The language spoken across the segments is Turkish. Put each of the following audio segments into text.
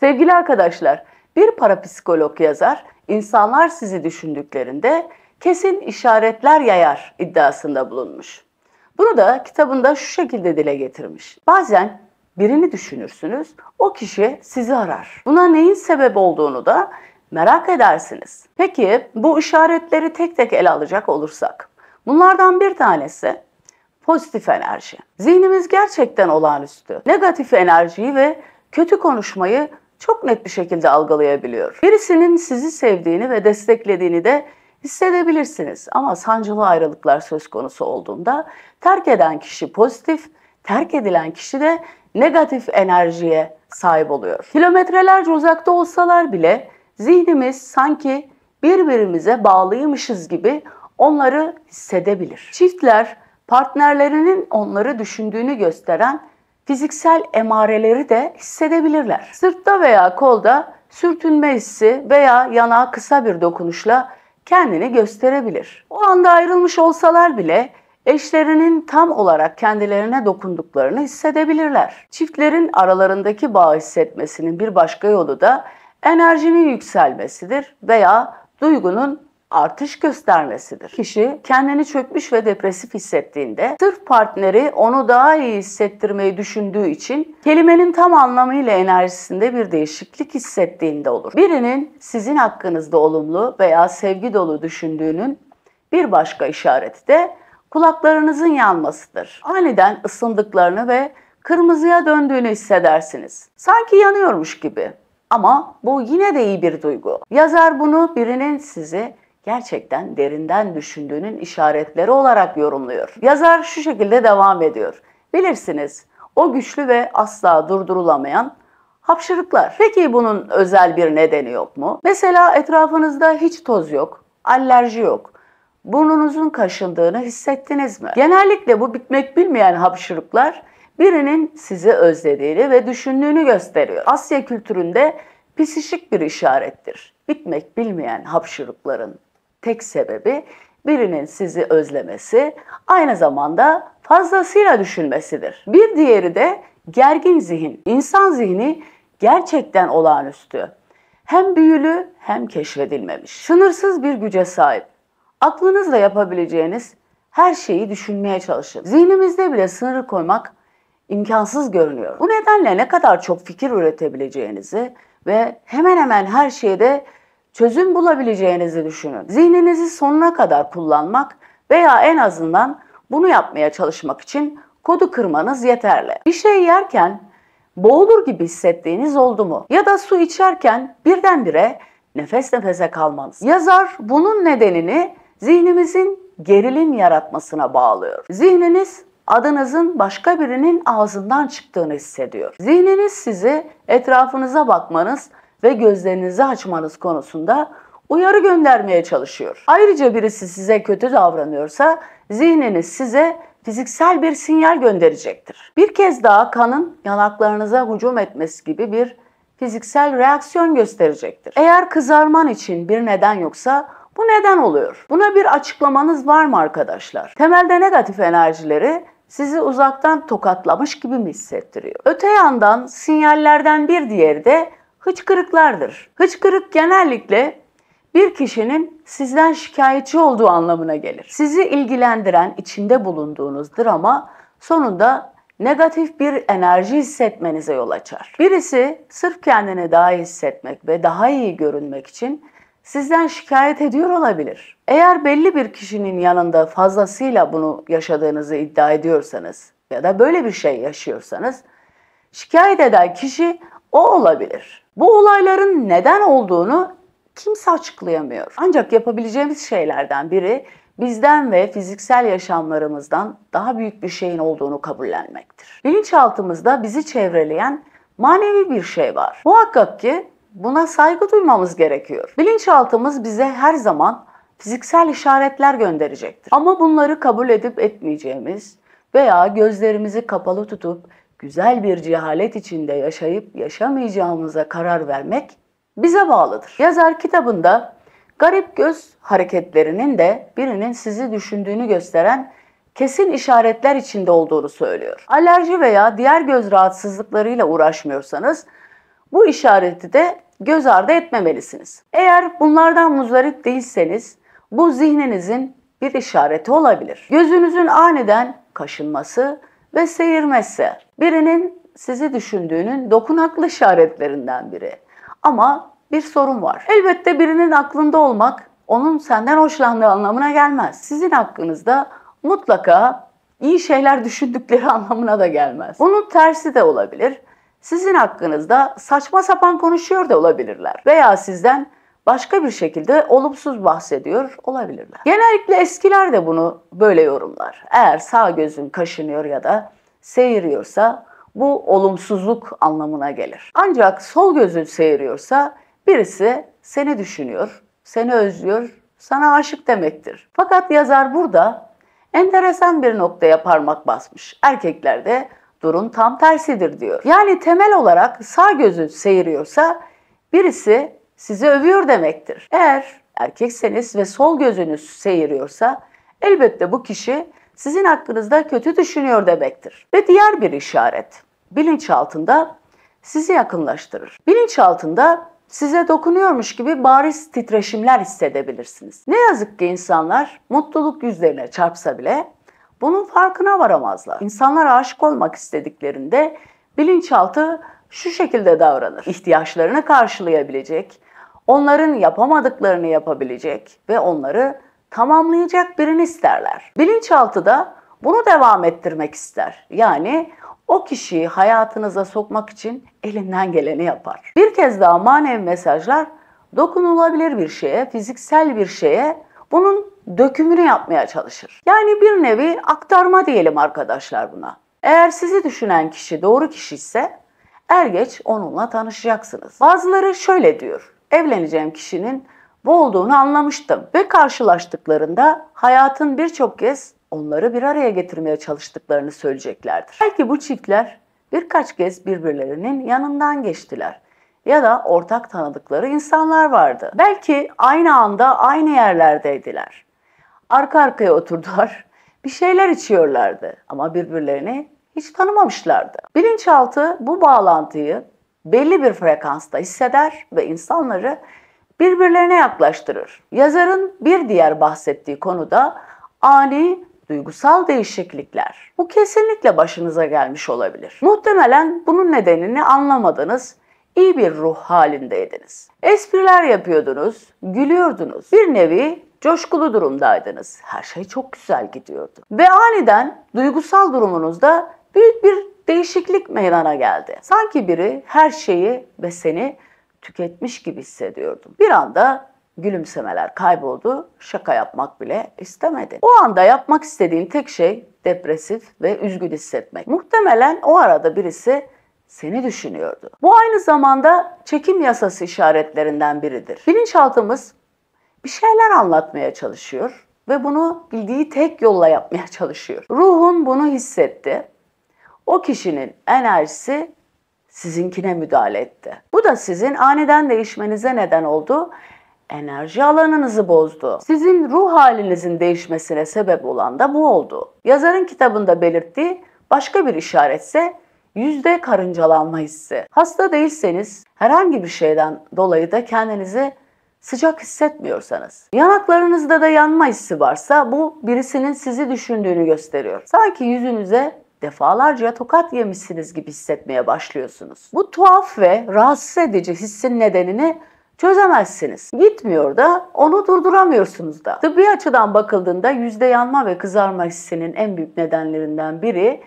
Sevgili arkadaşlar, bir parapsikolog yazar, insanlar sizi düşündüklerinde kesin işaretler yayar iddiasında bulunmuş. Bunu da kitabında şu şekilde dile getirmiş. Bazen birini düşünürsünüz, o kişi sizi arar. Buna neyin sebep olduğunu da merak edersiniz. Peki bu işaretleri tek tek ele alacak olursak. Bunlardan bir tanesi pozitif enerji. Zihnimiz gerçekten olağanüstü. Negatif enerjiyi ve kötü konuşmayı çok net bir şekilde algılayabiliyor. Birisinin sizi sevdiğini ve desteklediğini de hissedebilirsiniz. Ama sancılı ayrılıklar söz konusu olduğunda terk eden kişi pozitif, terk edilen kişi de negatif enerjiye sahip oluyor. Kilometrelerce uzakta olsalar bile zihnimiz sanki birbirimize bağlıymışız gibi onları hissedebilir. Çiftler partnerlerinin onları düşündüğünü gösteren fiziksel emareleri de hissedebilirler. Sırtta veya kolda sürtünme hissi veya yanağa kısa bir dokunuşla kendini gösterebilir. O anda ayrılmış olsalar bile eşlerinin tam olarak kendilerine dokunduklarını hissedebilirler. Çiftlerin aralarındaki bağ hissetmesinin bir başka yolu da enerjinin yükselmesidir veya duygunun artış göstermesidir. Kişi kendini çökmüş ve depresif hissettiğinde sırf partneri onu daha iyi hissettirmeyi düşündüğü için kelimenin tam anlamıyla enerjisinde bir değişiklik hissettiğinde olur. Birinin sizin hakkınızda olumlu veya sevgi dolu düşündüğünün bir başka işareti de kulaklarınızın yanmasıdır. Aniden ısındıklarını ve kırmızıya döndüğünü hissedersiniz. Sanki yanıyormuş gibi. Ama bu yine de iyi bir duygu. Yazar bunu birinin sizi gerçekten derinden düşündüğünün işaretleri olarak yorumluyor. Yazar şu şekilde devam ediyor. Bilirsiniz o güçlü ve asla durdurulamayan hapşırıklar. Peki bunun özel bir nedeni yok mu? Mesela etrafınızda hiç toz yok, alerji yok. Burnunuzun kaşındığını hissettiniz mi? Genellikle bu bitmek bilmeyen hapşırıklar birinin sizi özlediğini ve düşündüğünü gösteriyor. Asya kültüründe pisişik bir işarettir. Bitmek bilmeyen hapşırıkların tek sebebi birinin sizi özlemesi, aynı zamanda fazlasıyla düşünmesidir. Bir diğeri de gergin zihin. İnsan zihni gerçekten olağanüstü. Hem büyülü hem keşfedilmemiş. Sınırsız bir güce sahip. Aklınızla yapabileceğiniz her şeyi düşünmeye çalışın. Zihnimizde bile sınır koymak imkansız görünüyor. Bu nedenle ne kadar çok fikir üretebileceğinizi ve hemen hemen her şeyde çözüm bulabileceğinizi düşünün. Zihninizi sonuna kadar kullanmak veya en azından bunu yapmaya çalışmak için kodu kırmanız yeterli. Bir şey yerken boğulur gibi hissettiğiniz oldu mu? Ya da su içerken birdenbire nefes nefese kalmanız. Yazar bunun nedenini zihnimizin gerilim yaratmasına bağlıyor. Zihniniz adınızın başka birinin ağzından çıktığını hissediyor. Zihniniz sizi etrafınıza bakmanız ve gözlerinizi açmanız konusunda uyarı göndermeye çalışıyor. Ayrıca birisi size kötü davranıyorsa zihniniz size fiziksel bir sinyal gönderecektir. Bir kez daha kanın yanaklarınıza hücum etmesi gibi bir fiziksel reaksiyon gösterecektir. Eğer kızarman için bir neden yoksa bu neden oluyor? Buna bir açıklamanız var mı arkadaşlar? Temelde negatif enerjileri sizi uzaktan tokatlamış gibi mi hissettiriyor? Öte yandan sinyallerden bir diğeri de hıçkırıklardır. Hıçkırık genellikle bir kişinin sizden şikayetçi olduğu anlamına gelir. Sizi ilgilendiren, içinde bulunduğunuzdur ama sonunda negatif bir enerji hissetmenize yol açar. Birisi sırf kendini daha iyi hissetmek ve daha iyi görünmek için sizden şikayet ediyor olabilir. Eğer belli bir kişinin yanında fazlasıyla bunu yaşadığınızı iddia ediyorsanız ya da böyle bir şey yaşıyorsanız şikayet eden kişi o olabilir. Bu olayların neden olduğunu kimse açıklayamıyor. Ancak yapabileceğimiz şeylerden biri bizden ve fiziksel yaşamlarımızdan daha büyük bir şeyin olduğunu kabullenmektir. Bilinçaltımızda bizi çevreleyen manevi bir şey var. Muhakkak ki buna saygı duymamız gerekiyor. Bilinçaltımız bize her zaman fiziksel işaretler gönderecektir. Ama bunları kabul edip etmeyeceğimiz veya gözlerimizi kapalı tutup güzel bir cehalet içinde yaşayıp yaşamayacağımıza karar vermek bize bağlıdır. Yazar kitabında garip göz hareketlerinin de birinin sizi düşündüğünü gösteren kesin işaretler içinde olduğunu söylüyor. Alerji veya diğer göz rahatsızlıklarıyla uğraşmıyorsanız bu işareti de göz ardı etmemelisiniz. Eğer bunlardan muzdarip değilseniz bu zihninizin bir işareti olabilir. Gözünüzün aniden kaşınması ve seyirmesi. Birinin sizi düşündüğünün dokunaklı işaretlerinden biri. Ama bir sorun var. Elbette birinin aklında olmak onun senden hoşlandığı anlamına gelmez. Sizin hakkınızda mutlaka iyi şeyler düşündükleri anlamına da gelmez. Bunun tersi de olabilir. Sizin hakkınızda saçma sapan konuşuyor da olabilirler. Veya sizden başka bir şekilde olumsuz bahsediyor olabilirler. Genellikle eskiler de bunu böyle yorumlar. Eğer sağ gözün kaşınıyor ya da seyiriyorsa bu olumsuzluk anlamına gelir. Ancak sol gözün seyiriyorsa birisi seni düşünüyor, seni özlüyor, sana aşık demektir. Fakat yazar burada enteresan bir noktaya parmak basmış. Erkeklerde durum tam tersidir diyor. Yani temel olarak sağ gözün seyiriyorsa birisi sizi övüyor demektir. Eğer erkekseniz ve sol gözünüz seyiriyorsa elbette bu kişi sizin hakkınızda kötü düşünüyor demektir. Ve diğer bir işaret bilinçaltında sizi yakınlaştırır. Bilinçaltında size dokunuyormuş gibi bariz titreşimler hissedebilirsiniz. Ne yazık ki insanlar mutluluk yüzlerine çarpsa bile bunun farkına varamazlar. İnsanlar aşık olmak istediklerinde bilinçaltı şu şekilde davranır. İhtiyaçlarını karşılayabilecek, Onların yapamadıklarını yapabilecek ve onları tamamlayacak birini isterler. Bilinçaltı da bunu devam ettirmek ister. Yani o kişiyi hayatınıza sokmak için elinden geleni yapar. Bir kez daha manevi mesajlar dokunulabilir bir şeye, fiziksel bir şeye bunun dökümünü yapmaya çalışır. Yani bir nevi aktarma diyelim arkadaşlar buna. Eğer sizi düşünen kişi doğru kişi ise er geç onunla tanışacaksınız. Bazıları şöyle diyor evleneceğim kişinin bu olduğunu anlamıştım ve karşılaştıklarında hayatın birçok kez onları bir araya getirmeye çalıştıklarını söyleyeceklerdir. Belki bu çiftler birkaç kez birbirlerinin yanından geçtiler ya da ortak tanıdıkları insanlar vardı. Belki aynı anda aynı yerlerdeydiler. Arka arkaya oturdular, bir şeyler içiyorlardı ama birbirlerini hiç tanımamışlardı. Bilinçaltı bu bağlantıyı belli bir frekansta hisseder ve insanları birbirlerine yaklaştırır. Yazarın bir diğer bahsettiği konu da ani duygusal değişiklikler. Bu kesinlikle başınıza gelmiş olabilir. Muhtemelen bunun nedenini anlamadınız, iyi bir ruh halindeydiniz. Espriler yapıyordunuz, gülüyordunuz. Bir nevi coşkulu durumdaydınız. Her şey çok güzel gidiyordu. Ve aniden duygusal durumunuzda büyük bir değişiklik meydana geldi. Sanki biri her şeyi ve seni tüketmiş gibi hissediyordum. Bir anda gülümsemeler kayboldu, şaka yapmak bile istemedi. O anda yapmak istediğim tek şey depresif ve üzgün hissetmek. Muhtemelen o arada birisi seni düşünüyordu. Bu aynı zamanda çekim yasası işaretlerinden biridir. Bilinçaltımız bir şeyler anlatmaya çalışıyor ve bunu bildiği tek yolla yapmaya çalışıyor. Ruhun bunu hissetti o kişinin enerjisi sizinkine müdahale etti. Bu da sizin aniden değişmenize neden oldu. Enerji alanınızı bozdu. Sizin ruh halinizin değişmesine sebep olan da bu oldu. Yazarın kitabında belirttiği başka bir işaretse yüzde karıncalanma hissi. Hasta değilseniz herhangi bir şeyden dolayı da kendinizi sıcak hissetmiyorsanız, yanaklarınızda da yanma hissi varsa bu birisinin sizi düşündüğünü gösteriyor. Sanki yüzünüze defalarca tokat yemişsiniz gibi hissetmeye başlıyorsunuz. Bu tuhaf ve rahatsız edici hissin nedenini çözemezsiniz. Gitmiyor da onu durduramıyorsunuz da. Tıbbi açıdan bakıldığında yüzde yanma ve kızarma hissinin en büyük nedenlerinden biri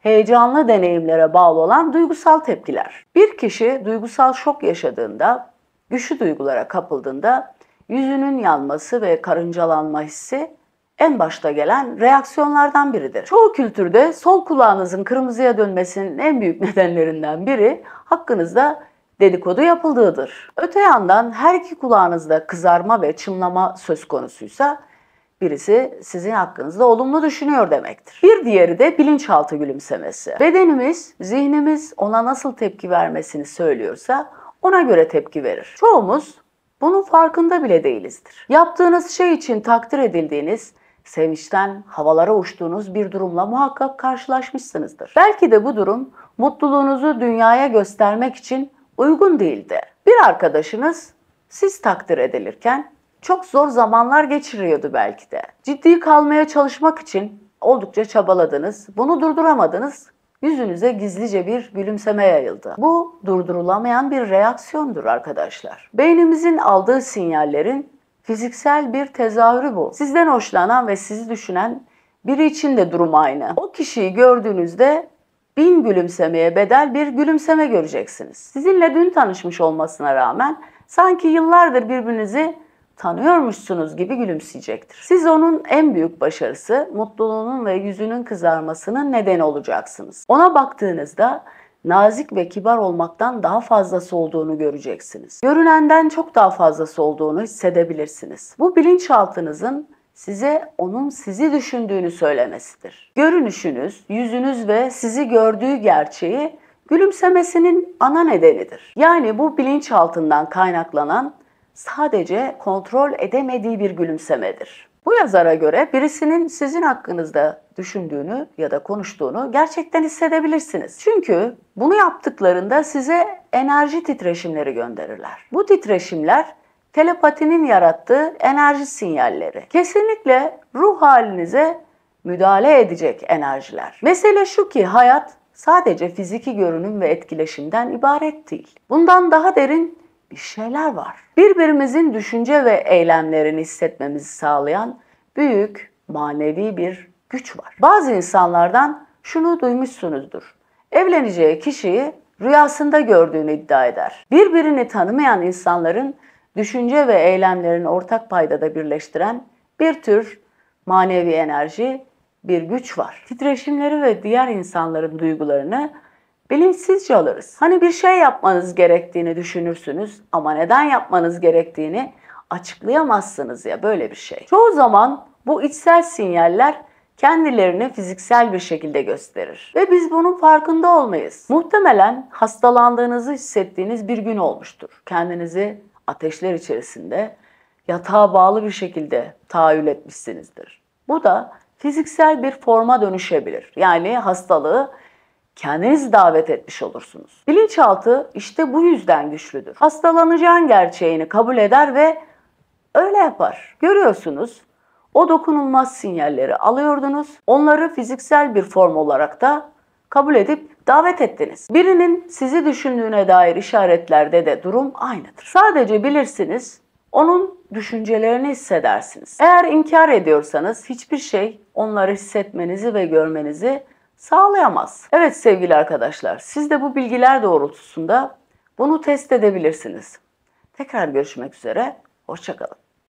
heyecanlı deneyimlere bağlı olan duygusal tepkiler. Bir kişi duygusal şok yaşadığında, güçlü duygulara kapıldığında yüzünün yanması ve karıncalanma hissi en başta gelen reaksiyonlardan biridir. Çoğu kültürde sol kulağınızın kırmızıya dönmesinin en büyük nedenlerinden biri hakkınızda dedikodu yapıldığıdır. Öte yandan her iki kulağınızda kızarma ve çınlama söz konusuysa birisi sizin hakkınızda olumlu düşünüyor demektir. Bir diğeri de bilinçaltı gülümsemesi. Bedenimiz, zihnimiz ona nasıl tepki vermesini söylüyorsa ona göre tepki verir. Çoğumuz bunun farkında bile değilizdir. Yaptığınız şey için takdir edildiğiniz sevinçten havalara uçtuğunuz bir durumla muhakkak karşılaşmışsınızdır. Belki de bu durum mutluluğunuzu dünyaya göstermek için uygun değildi. Bir arkadaşınız siz takdir edilirken çok zor zamanlar geçiriyordu belki de. Ciddi kalmaya çalışmak için oldukça çabaladınız. Bunu durduramadınız. Yüzünüze gizlice bir gülümseme yayıldı. Bu durdurulamayan bir reaksiyondur arkadaşlar. Beynimizin aldığı sinyallerin Fiziksel bir tezahürü bu. Sizden hoşlanan ve sizi düşünen biri için de durum aynı. O kişiyi gördüğünüzde bin gülümsemeye bedel bir gülümseme göreceksiniz. Sizinle dün tanışmış olmasına rağmen sanki yıllardır birbirinizi tanıyormuşsunuz gibi gülümseyecektir. Siz onun en büyük başarısı, mutluluğunun ve yüzünün kızarmasının nedeni olacaksınız. Ona baktığınızda nazik ve kibar olmaktan daha fazlası olduğunu göreceksiniz. Görünenden çok daha fazlası olduğunu hissedebilirsiniz. Bu bilinçaltınızın size onun sizi düşündüğünü söylemesidir. Görünüşünüz, yüzünüz ve sizi gördüğü gerçeği gülümsemesinin ana nedenidir. Yani bu bilinçaltından kaynaklanan sadece kontrol edemediği bir gülümsemedir. Bu yazara göre birisinin sizin hakkınızda düşündüğünü ya da konuştuğunu gerçekten hissedebilirsiniz. Çünkü bunu yaptıklarında size enerji titreşimleri gönderirler. Bu titreşimler telepatinin yarattığı enerji sinyalleri. Kesinlikle ruh halinize müdahale edecek enerjiler. Mesele şu ki hayat sadece fiziki görünüm ve etkileşimden ibaret değil. Bundan daha derin bir şeyler var. Birbirimizin düşünce ve eylemlerini hissetmemizi sağlayan büyük manevi bir güç var. Bazı insanlardan şunu duymuşsunuzdur. Evleneceği kişiyi rüyasında gördüğünü iddia eder. Birbirini tanımayan insanların düşünce ve eylemlerini ortak paydada birleştiren bir tür manevi enerji, bir güç var. Titreşimleri ve diğer insanların duygularını bilinçsizce alırız. Hani bir şey yapmanız gerektiğini düşünürsünüz ama neden yapmanız gerektiğini açıklayamazsınız ya böyle bir şey. Çoğu zaman bu içsel sinyaller kendilerini fiziksel bir şekilde gösterir. Ve biz bunun farkında olmayız. Muhtemelen hastalandığınızı hissettiğiniz bir gün olmuştur. Kendinizi ateşler içerisinde yatağa bağlı bir şekilde tahayyül etmişsinizdir. Bu da fiziksel bir forma dönüşebilir. Yani hastalığı Kendinizi davet etmiş olursunuz. Bilinçaltı işte bu yüzden güçlüdür. Hastalanacağın gerçeğini kabul eder ve öyle yapar. Görüyorsunuz o dokunulmaz sinyalleri alıyordunuz. Onları fiziksel bir form olarak da kabul edip davet ettiniz. Birinin sizi düşündüğüne dair işaretlerde de durum aynıdır. Sadece bilirsiniz, onun düşüncelerini hissedersiniz. Eğer inkar ediyorsanız hiçbir şey onları hissetmenizi ve görmenizi sağlayamaz. Evet sevgili arkadaşlar, siz de bu bilgiler doğrultusunda bunu test edebilirsiniz. Tekrar görüşmek üzere, hoşçakalın.